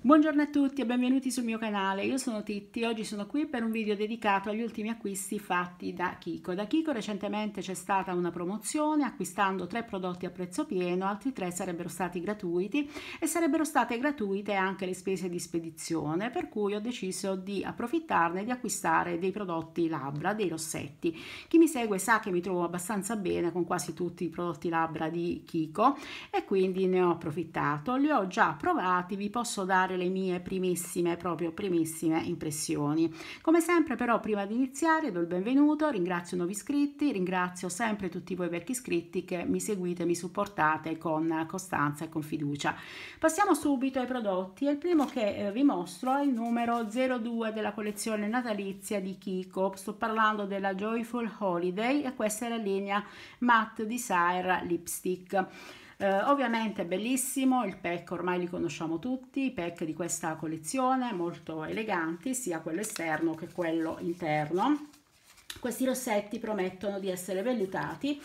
Buongiorno a tutti e benvenuti sul mio canale, io sono Titti oggi sono qui per un video dedicato agli ultimi acquisti fatti da Kiko. Da Kiko recentemente c'è stata una promozione acquistando tre prodotti a prezzo pieno, altri tre sarebbero stati gratuiti e sarebbero state gratuite anche le spese di spedizione per cui ho deciso di approfittarne e di acquistare dei prodotti labbra, dei rossetti. Chi mi segue sa che mi trovo abbastanza bene con quasi tutti i prodotti labbra di Kiko e quindi ne ho approfittato, li ho già provati, vi posso dare le mie primissime, proprio primissime impressioni. Come sempre però prima di iniziare do il benvenuto, ringrazio i nuovi iscritti, ringrazio sempre tutti voi vecchi iscritti che mi seguite, mi supportate con costanza e con fiducia. Passiamo subito ai prodotti e il primo che eh, vi mostro è il numero 02 della collezione natalizia di Kiko, sto parlando della Joyful Holiday e questa è la linea Matte Desire Lipstick eh, ovviamente è bellissimo il pack ormai li conosciamo tutti i pack di questa collezione molto eleganti sia quello esterno che quello interno questi rossetti promettono di essere vellutati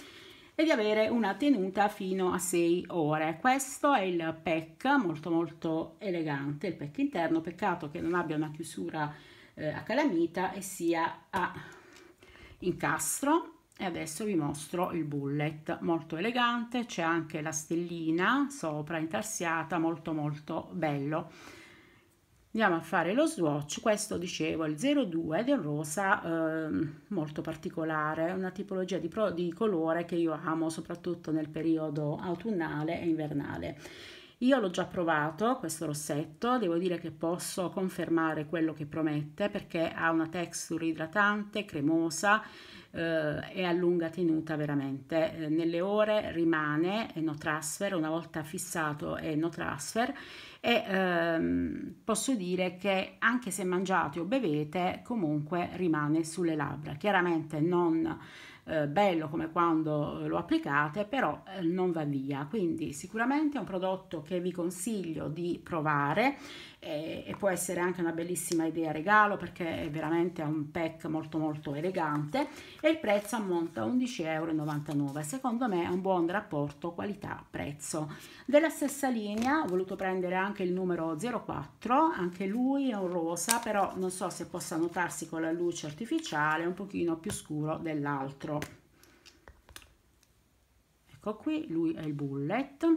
e di avere una tenuta fino a 6 ore. Questo è il pack, molto molto elegante, il pack interno, peccato che non abbia una chiusura eh, a calamita e sia a incastro e adesso vi mostro il bullet molto elegante c'è anche la stellina sopra intarsiata molto molto bello andiamo a fare lo swatch questo dicevo il 02 del rosa eh, molto particolare una tipologia di, pro, di colore che io amo soprattutto nel periodo autunnale e invernale io l'ho già provato questo rossetto, devo dire che posso confermare quello che promette perché ha una texture idratante, cremosa, eh, è a lunga tenuta veramente. Eh, nelle ore rimane no transfer, una volta fissato è no transfer e ehm, posso dire che anche se mangiate o bevete comunque rimane sulle labbra. Chiaramente non eh, bello come quando eh, lo applicate, però eh, non va via. Quindi sicuramente è un prodotto che vi consiglio di provare e, e può essere anche una bellissima idea regalo perché è veramente un pack molto molto elegante e il prezzo ammonta a 11,99 euro secondo me è un buon rapporto qualità prezzo della stessa linea ho voluto prendere anche il numero 04 anche lui è un rosa però non so se possa notarsi con la luce artificiale un pochino più scuro dell'altro ecco qui lui è il bullet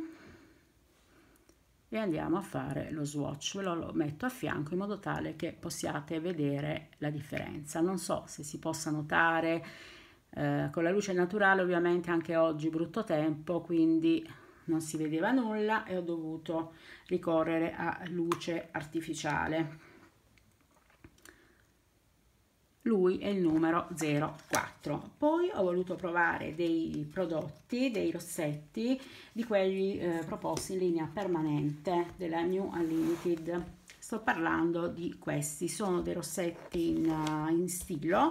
e andiamo a fare lo swatch ve lo, metto a fianco in modo tale che possiate vedere la differenza non so se si possa notare eh, con la luce naturale ovviamente anche oggi brutto tempo quindi non si vedeva nulla e ho dovuto ricorrere a luce artificiale lui è il numero 04 poi ho voluto provare dei prodotti dei rossetti di quelli eh, proposti in linea permanente della new unlimited sto parlando di questi sono dei rossetti in, eh, in stilo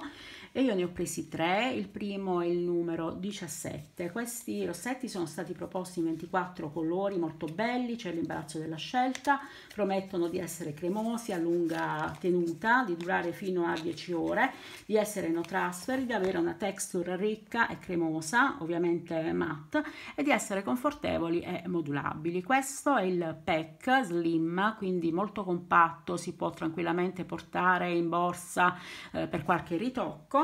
e io ne ho presi tre, il primo è il numero 17, questi rossetti sono stati proposti in 24 colori molto belli, c'è l'imbarazzo della scelta, promettono di essere cremosi, a lunga tenuta, di durare fino a 10 ore, di essere no transfer, di avere una texture ricca e cremosa, ovviamente matte, e di essere confortevoli e modulabili. Questo è il pack slim, quindi molto compatto, si può tranquillamente portare in borsa eh, per qualche ritocco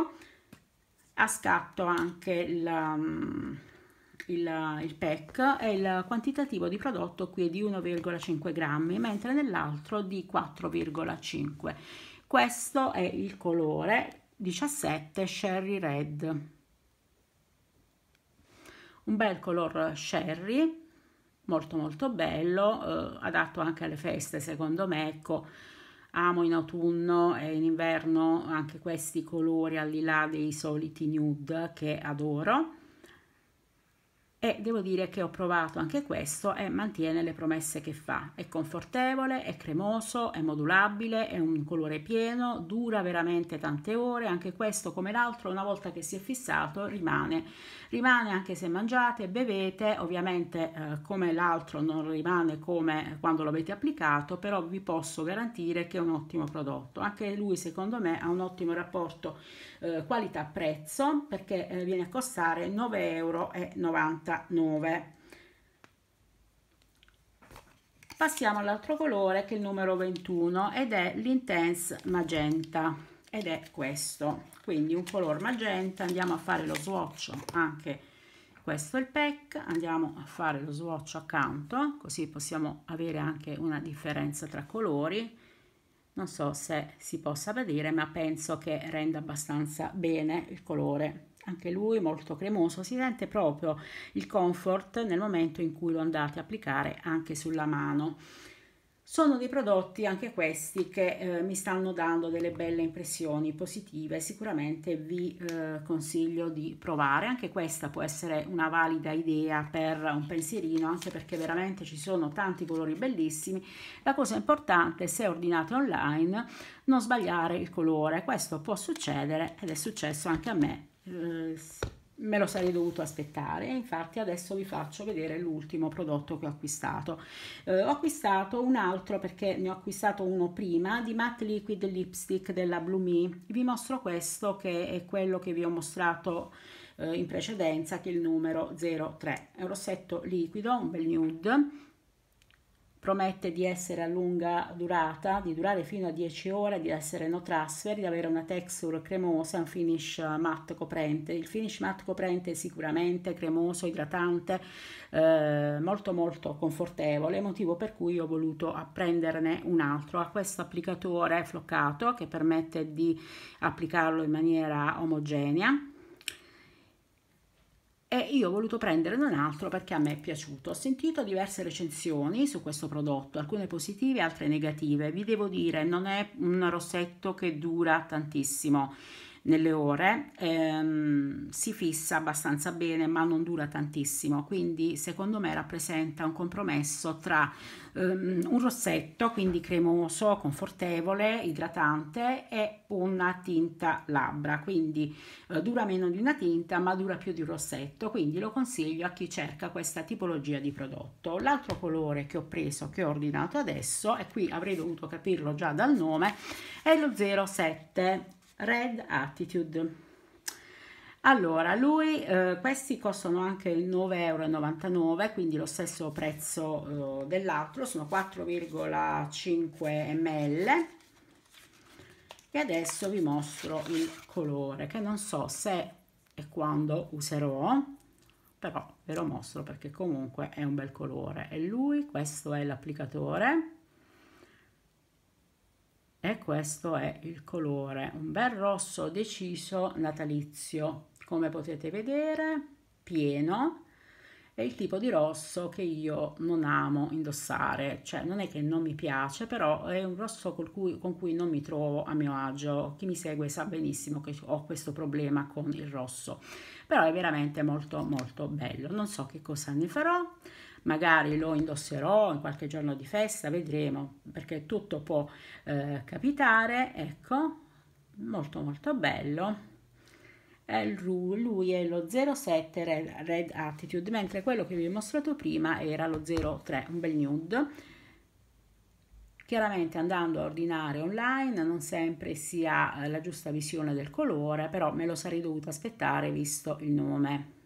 a scatto anche il, um, il, il PEC e il quantitativo di prodotto qui è di 1,5 grammi mentre nell'altro di 4,5 questo è il colore 17 sherry red un bel color sherry molto molto bello eh, adatto anche alle feste secondo me ecco amo in autunno e in inverno anche questi colori al di là dei soliti nude che adoro e devo dire che ho provato anche questo e mantiene le promesse che fa. È confortevole, è cremoso, è modulabile, è un colore pieno, dura veramente tante ore, anche questo come l'altro una volta che si è fissato rimane. Rimane anche se mangiate, bevete, ovviamente eh, come l'altro non rimane come quando l'avete applicato, però vi posso garantire che è un ottimo prodotto. Anche lui secondo me ha un ottimo rapporto eh, qualità-prezzo perché eh, viene a costare 9,90 euro. 49 passiamo all'altro colore che è il numero 21 ed è l'intense magenta ed è questo quindi un color magenta andiamo a fare lo swatch anche questo è il pack andiamo a fare lo swatch accanto così possiamo avere anche una differenza tra colori non so se si possa vedere ma penso che renda abbastanza bene il colore anche lui molto cremoso, si sente proprio il comfort nel momento in cui lo andate a applicare anche sulla mano. Sono dei prodotti anche questi che eh, mi stanno dando delle belle impressioni positive, sicuramente vi eh, consiglio di provare, anche questa può essere una valida idea per un pensierino, anche perché veramente ci sono tanti colori bellissimi. La cosa importante, se ordinate online, non sbagliare il colore, questo può succedere ed è successo anche a me eh, me lo sarei dovuto aspettare infatti adesso vi faccio vedere l'ultimo prodotto che ho acquistato eh, ho acquistato un altro perché ne ho acquistato uno prima di matte liquid lipstick della Blumi vi mostro questo che è quello che vi ho mostrato eh, in precedenza che è il numero 03 è un rossetto liquido un bel nude promette di essere a lunga durata, di durare fino a 10 ore, di essere no transfer, di avere una texture cremosa, un finish matte coprente. Il finish matte coprente è sicuramente cremoso, idratante, eh, molto molto confortevole, motivo per cui ho voluto prenderne un altro. Ha questo applicatore floccato che permette di applicarlo in maniera omogenea e io ho voluto prenderne un altro perché a me è piaciuto. Ho sentito diverse recensioni su questo prodotto, alcune positive, altre negative. Vi devo dire, non è un rossetto che dura tantissimo nelle ore ehm, si fissa abbastanza bene ma non dura tantissimo quindi secondo me rappresenta un compromesso tra ehm, un rossetto quindi cremoso confortevole idratante e una tinta labbra quindi eh, dura meno di una tinta ma dura più di un rossetto quindi lo consiglio a chi cerca questa tipologia di prodotto l'altro colore che ho preso che ho ordinato adesso e qui avrei dovuto capirlo già dal nome è lo 07 Red Attitude. Allora, lui, eh, questi costano anche 9,99 euro, quindi lo stesso prezzo eh, dell'altro, sono 4,5 ml. E adesso vi mostro il colore, che non so se e quando userò, però ve lo mostro perché comunque è un bel colore. E lui, questo è l'applicatore e questo è il colore, un bel rosso deciso natalizio, come potete vedere, pieno, è il tipo di rosso che io non amo indossare, cioè non è che non mi piace, però è un rosso cui, con cui non mi trovo a mio agio, chi mi segue sa benissimo che ho questo problema con il rosso, però è veramente molto molto bello, non so che cosa ne farò, magari lo indosserò in qualche giorno di festa, vedremo, perché tutto può eh, capitare, ecco, molto molto bello. lui è lo 07 Red, Red Attitude, mentre quello che vi ho mostrato prima era lo 03, un bel nude. Chiaramente andando a ordinare online non sempre si ha eh, la giusta visione del colore, però me lo sarei dovuta aspettare visto il nome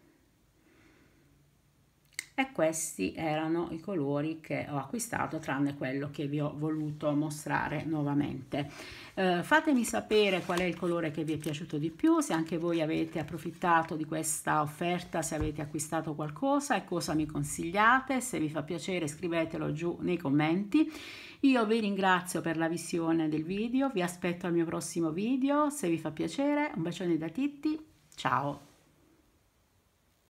e questi erano i colori che ho acquistato tranne quello che vi ho voluto mostrare nuovamente eh, fatemi sapere qual è il colore che vi è piaciuto di più se anche voi avete approfittato di questa offerta se avete acquistato qualcosa e cosa mi consigliate se vi fa piacere scrivetelo giù nei commenti io vi ringrazio per la visione del video vi aspetto al mio prossimo video se vi fa piacere un bacione da Titti ciao